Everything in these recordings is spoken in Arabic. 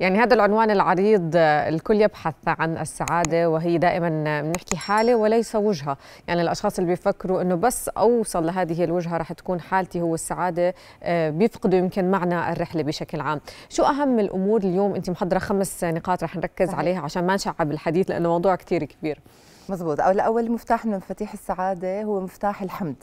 يعني هذا العنوان العريض آه، الكل يبحث عن السعادة وهي دائما آه، بنحكي حالة وليس وجهة يعني الأشخاص اللي بيفكروا أنه بس أوصل لهذه الوجهة رح تكون حالتي هو السعادة آه، بيفقدوا يمكن معنى الرحلة بشكل عام شو أهم الأمور اليوم أنت محضرة خمس نقاط رح نركز صحيح. عليها عشان ما نشعب الحديث لأنه موضوع كتير كبير مزبوط أول أول مفتاح من مفاتيح السعادة هو مفتاح الحمد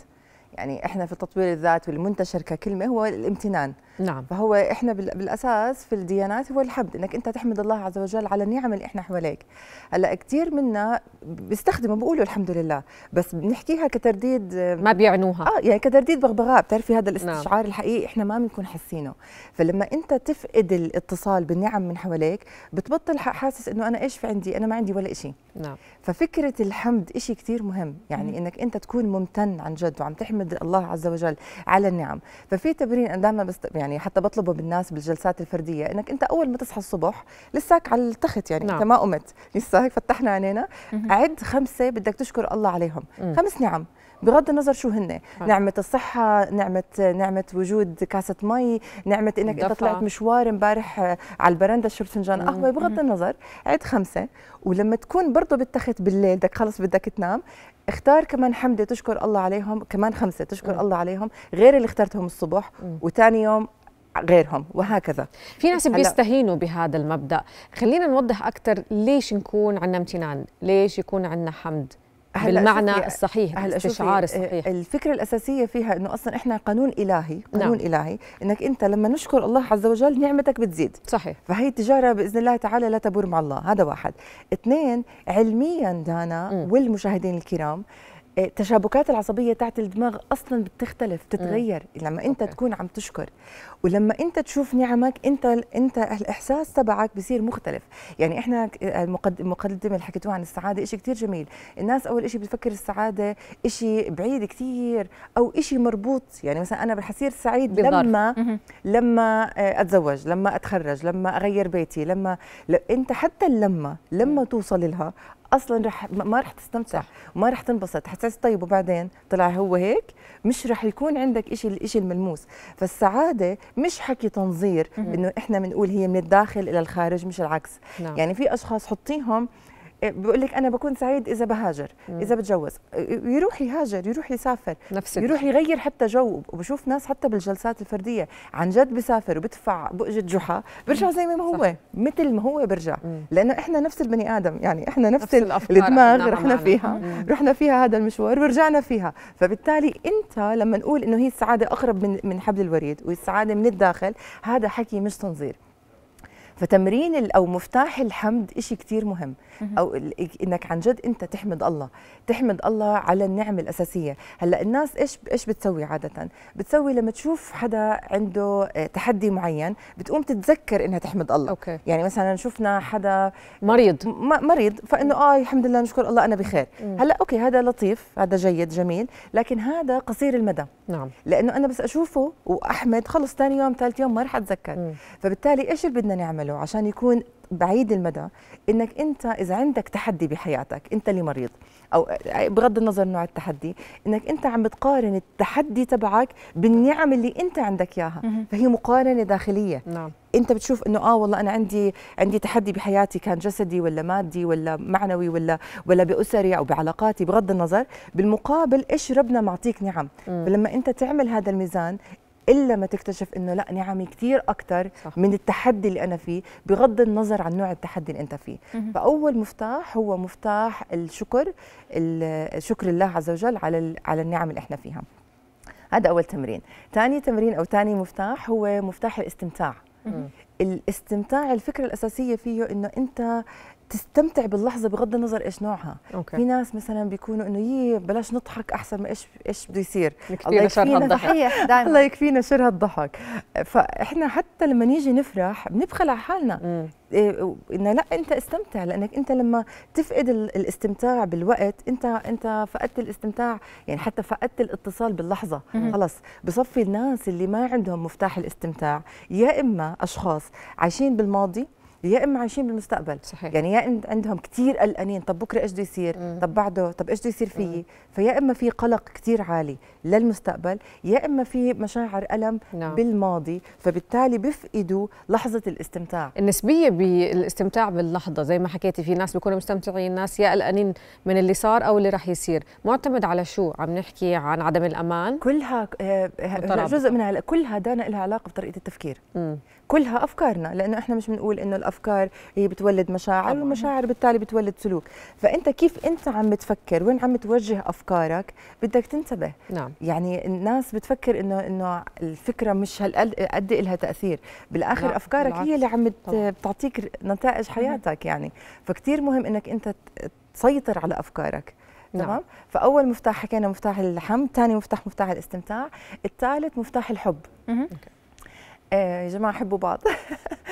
يعني احنا في تطوير الذات والمنتشر ككلمه هو الامتنان نعم فهو احنا بالاساس في الديانات هو الحمد انك انت تحمد الله عز وجل على النعم اللي احنا حواليك هلا كثير منا بيستخدموا بيقولوا الحمد لله بس بنحكيها كترديد ما بيعنوها اه يعني كترديد بغبغاء بتعرفي هذا نعم. الاستشعار نعم. الحقيقي احنا ما بنكون حاسينه فلما انت تفقد الاتصال بالنعم من حواليك بتبطل حاسس انه انا ايش في عندي انا ما عندي ولا شيء نعم ففكره الحمد شيء كثير مهم يعني م. انك انت تكون ممتن عن جد وعم تحمد الله عز وجل على النعم ففي تمرين انا دائما بست... يعني يعني حتى بطلبه بالناس بالجلسات الفرديه انك انت اول ما تصحى الصبح لساك على التخت يعني نعم. انت ما قمت لساك فتحنا عينينا عد خمسه بدك تشكر الله عليهم مم. خمس نعم بغض النظر شو هن نعمة الصحة نعمة نعمة وجود كاسة مي نعمة انك انت طلعت مشوار امبارح آه، على البرندة شربت فنجان قهوة بغض النظر عد خمسة ولما تكون برضه بالتخت بالليل بدك خلص بدك تنام اختار كمان حمدة تشكر الله عليهم كمان خمسة تشكر الله عليهم غير اللي اخترتهم الصبح وثاني يوم غيرهم وهكذا في ناس بيستهينوا بهذا المبدا خلينا نوضح اكثر ليش نكون عندنا امتنان ليش يكون عندنا حمد بالمعنى الصحيح الاستشعار الصحيح آه، الفكرة الأساسية فيها أنه أصلا إحنا قانون إلهي نعم. قانون نعم. إلهي أنك أنت لما نشكر الله عز وجل نعمتك بتزيد صحيح فهي التجارة بإذن الله تعالى لا تبور مع الله هذا واحد اثنين علميا دانا م. والمشاهدين الكرام التشابكات العصبيه تاعت الدماغ اصلا بتختلف بتتغير لما انت أوكي. تكون عم تشكر ولما انت تشوف نعمك انت انت الاحساس تبعك بصير مختلف يعني احنا المقدمه اللي حكيتوها عن السعاده شيء كثير جميل الناس اول شيء بتفكر السعاده شيء بعيد كثير او شيء مربوط يعني مثلا انا حصير سعيد بالضرف. لما لما آه، اتزوج لما اتخرج لما اغير بيتي لما انت حتى لما لما توصل لها اصلا رح ما رح تستمتع صح. وما رح تنبسط حتحس طيب وبعدين طلع هو هيك مش رح يكون عندك شيء الشيء الملموس فالسعاده مش حكي تنظير انه احنا بنقول هي من الداخل الى الخارج مش العكس نعم. يعني في اشخاص حطيهم إيه، بقول لك انا بكون سعيد اذا بهاجر اذا بتجوز إيه، إيه، يروح يهاجر يروح يسافر نفس يروح يغير حتى جو وبشوف ناس حتى بالجلسات الفرديه عن جد بسافر وبدفع بؤجه جحا برجع زي ما هو صح. مثل ما هو برجع لانه احنا نفس البني ادم يعني احنا نفس, نفس الدماغ نعم، رحنا فيها رحنا فيها هذا المشوار ورجعنا فيها فبالتالي انت لما نقول انه هي السعاده اقرب من من حبل الوريد والسعاده من الداخل هذا حكي مش تنظير فتمرين او مفتاح الحمد شيء كثير مهم او انك عن جد انت تحمد الله تحمد الله على النعم الاساسيه هلا الناس ايش ايش بتسوي عاده بتسوي لما تشوف حدا عنده آه، تحدي معين بتقوم تتذكر انها تحمد الله أوكي. يعني مثلا شفنا حدا مريض مريض فانه اه الحمد لله نشكر الله انا بخير مم. هلا اوكي هذا لطيف هذا جيد جميل لكن هذا قصير المدى نعم لانه انا بس اشوفه واحمد خلص ثاني يوم ثالث يوم ما رح اتذكر مم. فبالتالي ايش اللي بدنا نعمل تعمله عشان يكون بعيد المدى انك انت اذا عندك تحدي بحياتك انت اللي مريض او بغض النظر نوع التحدي انك انت عم بتقارن التحدي تبعك بالنعم اللي انت عندك اياها فهي مقارنه داخليه نعم. انت بتشوف انه اه والله انا عندي عندي تحدي بحياتي كان جسدي ولا مادي ولا معنوي ولا ولا باسري او بعلاقاتي بغض النظر بالمقابل ايش ربنا معطيك نعم فلما انت تعمل هذا الميزان الا ما تكتشف انه لا نعمي كثير اكثر من التحدي اللي انا فيه بغض النظر عن نوع التحدي اللي انت فيه مم. فاول مفتاح هو مفتاح الشكر شكر الله عز وجل على على النعم اللي احنا فيها هذا اول تمرين ثاني تمرين او ثاني مفتاح هو مفتاح الاستمتاع مم. الاستمتاع الفكره الاساسيه فيه انه انت تستمتع باللحظه بغض النظر ايش نوعها أوكي. في ناس مثلا بيكونوا انه يي بلاش نضحك احسن ما ايش ايش بده يصير الله يكفينا صحيح دائما الله يكفينا شر هالضحك فاحنا حتى لما نيجي نفرح بنبخل على حالنا إيه انه لا انت استمتع لانك انت لما تفقد الاستمتاع بالوقت انت انت فقدت الاستمتاع يعني حتى فقدت الاتصال باللحظه خلص بصفي الناس اللي ما عندهم مفتاح الاستمتاع يا اما اشخاص عايشين بالماضي يا اما عايشين بالمستقبل صحيح. يعني يا عندهم كثير قلقانين طب بكره ايش بده يصير مم. طب بعده طب ايش بده يصير فيي فيا اما في قلق كثير عالي للمستقبل يا اما في مشاعر الم نعم. بالماضي فبالتالي بفقدوا لحظه الاستمتاع النسبيه بالاستمتاع باللحظه زي ما حكيتي في ناس بيكونوا مستمتعين ناس يا قلقانين من اللي صار او اللي راح يصير معتمد على شو عم نحكي عن عدم الامان كلها آه، جزء منها كلها دانا لها علاقه بطريقه التفكير مم. كلها افكارنا لانه احنا مش بنقول انه افكار هي بتولد مشاعر طبعا. والمشاعر بالتالي بتولد سلوك فانت كيف انت عم بتفكر وين عم توجه افكارك بدك تنتبه نعم. يعني الناس بتفكر انه انه الفكره مش هالقد لها تاثير بالاخر نعم. افكارك بالعكس. هي اللي عم بتعطيك نتائج حياتك يعني فكتير مهم انك انت تسيطر على افكارك نعم. تمام نعم. فاول مفتاح حكينا مفتاح الحمد ثاني مفتاح مفتاح الاستمتاع الثالث مفتاح الحب آه، يا جماعه حبوا بعض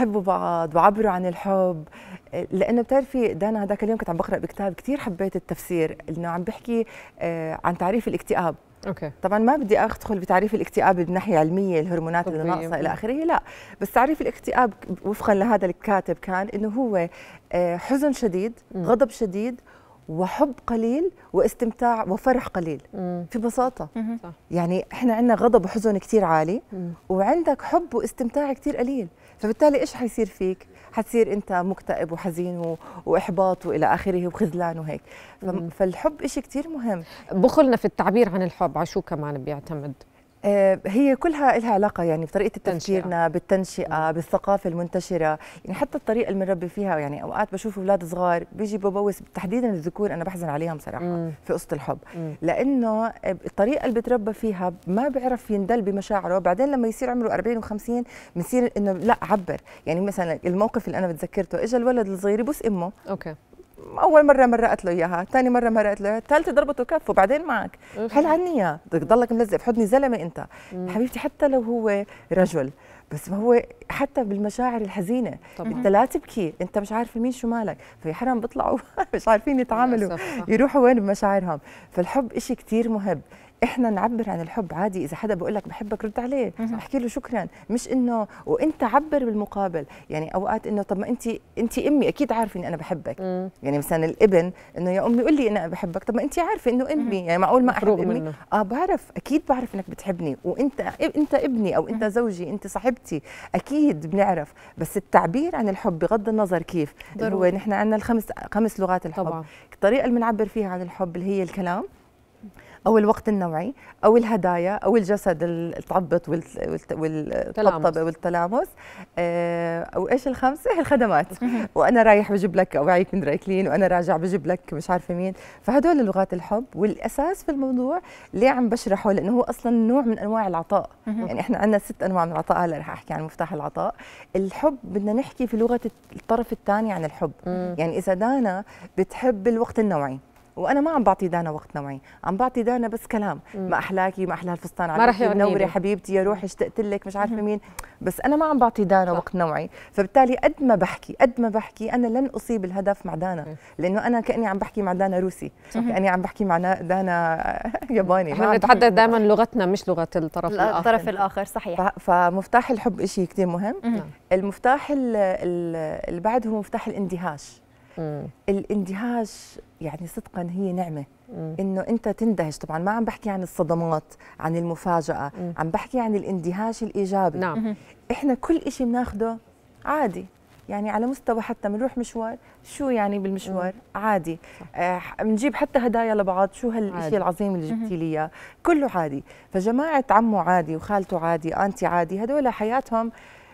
بحبوا بعض وعبروا عن الحب لانه بتعرفي دانا هذاك اليوم كنت عم بقرا بكتاب كثير حبيت التفسير انه عم بحكي آه، عن تعريف الاكتئاب اوكي طبعا ما بدي ادخل بتعريف الاكتئاب من ناحيه علميه الهرمونات اللي ناقصه الى اخره لا بس تعريف الاكتئاب وفقا لهذا الكاتب كان انه هو آه، حزن شديد م. غضب شديد وحب قليل واستمتاع وفرح قليل مم. في بساطة يعني احنا عندنا غضب وحزن كثير عالي مم. وعندك حب واستمتاع كثير قليل فبالتالي ايش حيصير فيك؟ حتصير انت مكتئب وحزين واحباط والى اخره وخذلان وهيك فالحب شيء كثير مهم بخلنا في التعبير عن الحب على شو كمان بيعتمد آه، هي كلها لها علاقة يعني بطريقة تفكيرنا بالتنشئة بالثقافة المنتشرة يعني حتى الطريقة اللي بنربي فيها يعني أوقات بشوف أولاد صغار بيجي ببوس تحديدا الذكور أنا بحزن عليهم صراحة مم. في قصة الحب مم. لأنه الطريقة اللي بتربى فيها ما بيعرف يندل بمشاعره بعدين لما يصير عمره 40 و50 بنصير إنه لا عبر يعني مثلا الموقف اللي أنا بتذكرته إجا الولد الصغير يبوس أمه أوكي. اول مره مرقت له اياها ثاني مره مرقت له اياها الثالثه ضربته كف وبعدين معك حل عني اياها بدك تضلك ملزق بحضني زلمه انت حبيبتي حتى لو هو رجل بس ما هو حتى بالمشاعر الحزينه طبعا. انت لا تبكي انت مش عارف مين شو مالك في حرام بيطلعوا مش عارفين يتعاملوا يروحوا وين بمشاعرهم فالحب شيء كثير مهم احنا نعبر عن الحب عادي اذا حدا بقول لك بحبك رد عليه احكي له شكرا مش انه وانت عبر بالمقابل يعني اوقات انه طب ما انت انت امي اكيد عارفه اني انا بحبك مم. يعني مثلا الابن انه يا امي قولي لي انا بحبك طب ما انت عارفه انه امي يعني معقول ما احب امي منه. اه بعرف اكيد بعرف انك بتحبني وانت انت ابني او انت زوجي انت صاحبتي اكيد بنعرف بس التعبير عن الحب بغض النظر كيف ضروري. هو نحن عندنا الخمس خمس لغات الحب طبعا. الطريقه اللي بنعبر فيها عن الحب اللي هي الكلام او الوقت النوعي او الهدايا او الجسد التعبط والطبطبه والتلامس آه، او ايش الخمسه الخدمات وانا رايح بجيب لك اوعيك من رايكلين وانا راجع بجيب لك مش عارفه مين فهدول لغات الحب والاساس في الموضوع ليه عم بشرحه لانه هو اصلا نوع من انواع العطاء يعني احنا عندنا ست انواع من العطاء هلا رح احكي عن مفتاح العطاء الحب بدنا نحكي في لغه الطرف الثاني عن الحب يعني اذا دانا بتحب الوقت النوعي وانا ما عم بعطي دانا وقت نوعي عم بعطي دانا بس كلام ما احلاكي ما احلى الفستان ما رح حبيبتي يا روحي اشتقت لك مش عارفه مين بس انا ما عم بعطي دانا صح. وقت نوعي فبالتالي قد ما بحكي قد ما بحكي انا لن اصيب الهدف مع دانا لانه انا كاني عم بحكي مع دانا روسي كاني عم بحكي مع دانا ياباني احنا بنتحدث دائما لغتنا مش لغه الطرف الاخر الطرف الاخر صحيح فمفتاح الحب شيء كثير مهم نعم. المفتاح اللي بعده هو مفتاح الاندهاش مم. الاندهاش يعني صدقا هي نعمه مم. انه انت تندهش طبعا ما عم بحكي عن الصدمات عن المفاجاه مم. عم بحكي عن الاندهاش الايجابي نعم. احنا كل شيء بناخده عادي يعني على مستوى حتى بنروح مشوار شو يعني بالمشوار مم. عادي آه، بنجيب آه حتى هدايا لبعض شو هالشيء العظيم اللي جبتي لي اياه كله عادي فجماعه عمو عادي وخالته عادي انتي عادي هدول حياتهم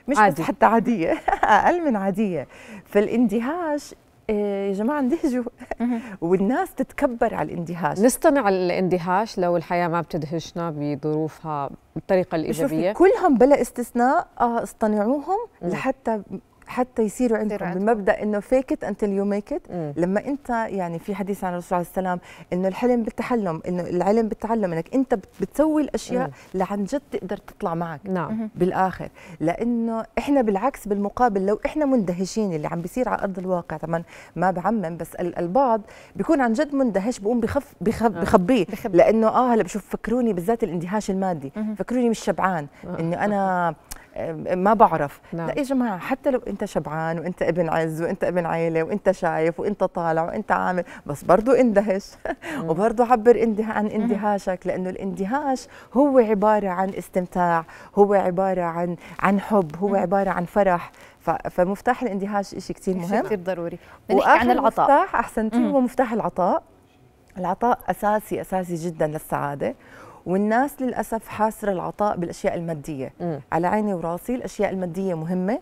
مش عادي. بس حتى عاديه اقل من عاديه فالاندهاش إيه، يا جماعه اندهجوا والناس تتكبر على الاندهاش نصطنع الاندهاش لو الحياه ما بتدهشنا بظروفها بالطريقه الايجابيه كلهم بلا استثناء آه، اصطنعوهم لحتى حتى يصيروا عندكم بمبدا انه فيك ات انتل يو ميك ات لما انت يعني في حديث عن الرسول عليه السلام انه الحلم بالتحلم انه العلم بالتعلم انك انت بتسوي الاشياء لعن جد تقدر تطلع معك نعم. بالاخر لانه احنا بالعكس بالمقابل لو احنا مندهشين اللي عم بيصير على ارض الواقع طبعا ما بعمم بس البعض بيكون عن جد مندهش بقوم بخف آه. بخب بخبيه لانه اه هلا بشوف فكروني بالذات الاندهاش المادي فكروني مش شبعان آه. انه انا ما بعرف نعم. لا يا جماعه حتى لو انت شبعان وانت ابن عز وانت ابن عيله وانت شايف وانت طالع وانت عامل بس برضه اندهش وبرضه عبر انده عن اندهاشك لانه الاندهاش هو عباره عن استمتاع هو عباره عن عن حب هو عباره عن فرح فمفتاح الاندهاش شيء كثير مهم كثير ضروري بنحكي عن العطاء مفتاح احسنتي هو مفتاح العطاء العطاء اساسي اساسي جدا للسعاده والناس للاسف حاسره العطاء بالاشياء الماديه م. على عيني وراسي الاشياء الماديه مهمه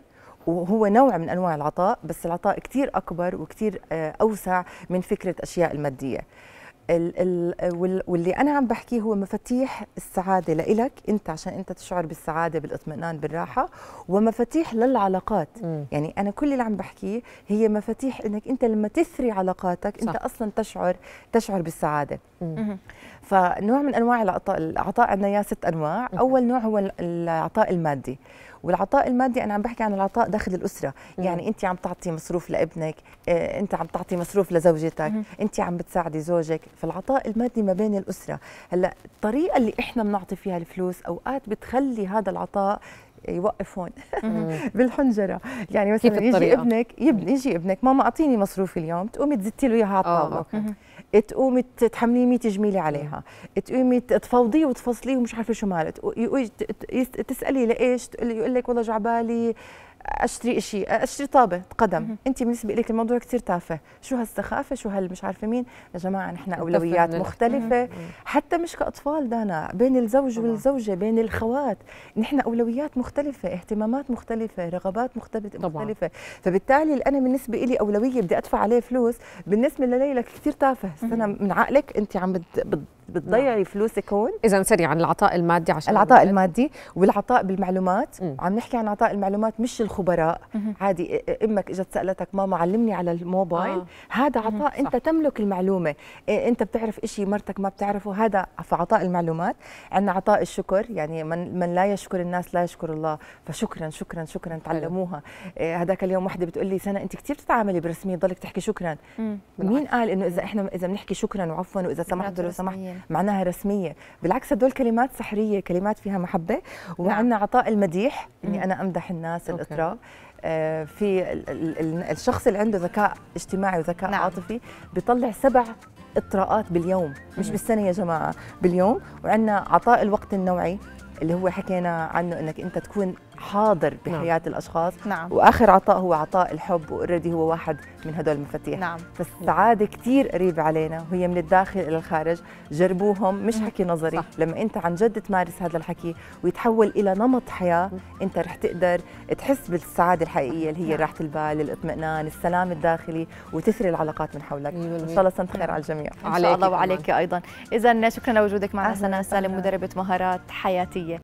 وهو نوع من انواع العطاء بس العطاء كثير اكبر وكثير آه، اوسع من فكره الاشياء الماديه ال ال واللي انا عم بحكيه هو مفاتيح السعاده لإلك انت عشان انت تشعر بالسعاده بالاطمئنان بالراحه ومفاتيح للعلاقات م. يعني انا كل اللي عم بحكيه هي مفاتيح انك انت لما تثري علاقاتك صح. انت اصلا تشعر تشعر بالسعاده فنوع من انواع العطاء العطاء عندنا يا ست انواع اول نوع هو العطاء المادي والعطاء المادي انا عم بحكي عن العطاء داخل الاسره مم. يعني انت عم تعطي مصروف لابنك آه، انت عم تعطي مصروف لزوجتك مم. انت عم بتساعدي زوجك فالعطاء المادي ما بين الاسره هلا الطريقه اللي احنا بنعطي فيها الفلوس اوقات بتخلي هذا العطاء يوقف هون بالحنجره يعني مثلا يجي ابنك يجي ابنك ماما اعطيني مصروفي اليوم تقومي تزتي له اياها على آه، الطاوله تقومي تحمليه 100 جميله عليها تقومي تفوضيه وتفصليه ومش عارفه شو مالت تسالي لايش يقول لك والله جعبالي اشتري شيء اشتري طابه قدم انت بالنسبه لك الموضوع كثير تافه شو هالسخافه شو هالمش عارفه مين يا جماعه نحن اولويات مختلفه حتى مش كاطفال دانا بين الزوج والزوجه بين الخوات نحن اولويات مختلفه اهتمامات مختلفه رغبات مختلفه طبعا. فبالتالي انا بالنسبه لي اولويه بدي ادفع عليه فلوس بالنسبه لليلى كثير تافه استنى من عقلك انت عم بت بتضيعي نعم. فلوسك هون اذا سريعا العطاء المادي عشان العطاء المجد. المادي إيه؟ والعطاء بالمعلومات مم. عم نحكي عن عطاء المعلومات مش الخبراء مم. عادي امك اجت سالتك ماما علمني على الموبايل آه. هذا عطاء مم. انت صح. تملك المعلومه إيه انت بتعرف شيء مرتك ما بتعرفه هذا في عطاء المعلومات عندنا عطاء الشكر يعني من من لا يشكر الناس لا يشكر الله فشكرا شكرا شكرا تعلموها إيه هذاك اليوم وحده بتقول لي سنه انت كثير بتتعاملي برسميه ضلك تحكي شكرا مم. مين قال انه اذا احنا اذا بنحكي شكرا وعفوا واذا سمحت لو سمحت معناها رسميه بالعكس هدول كلمات سحريه كلمات فيها محبه وعندنا نعم. عطاء المديح اني انا امدح الناس الاطراء آه، في الشخص اللي عنده ذكاء اجتماعي وذكاء نعم. عاطفي بيطلع سبع اطراءات باليوم مش بالسنه يا جماعه باليوم وعندنا عطاء الوقت النوعي اللي هو حكينا عنه انك انت تكون حاضر نعم. بحياه نعم. الاشخاص نعم. واخر عطاء هو عطاء الحب واوريدي هو واحد من هدول المفاتيح نعم. فالسعاده كثير قريبه علينا وهي من الداخل الى الخارج جربوهم مش نعم. حكي نظري صح. لما انت عن جد تمارس هذا الحكي ويتحول الى نمط حياه نعم. انت رح تقدر تحس بالسعاده الحقيقيه اللي هي نعم. راحه البال الاطمئنان السلام الداخلي وتثري العلاقات من حولك ان شاء الله سنه خير على الجميع ان شاء الله وعليك ايضا اذا شكرا لوجودك معنا سنه سالم مدربه مهارات حياتيه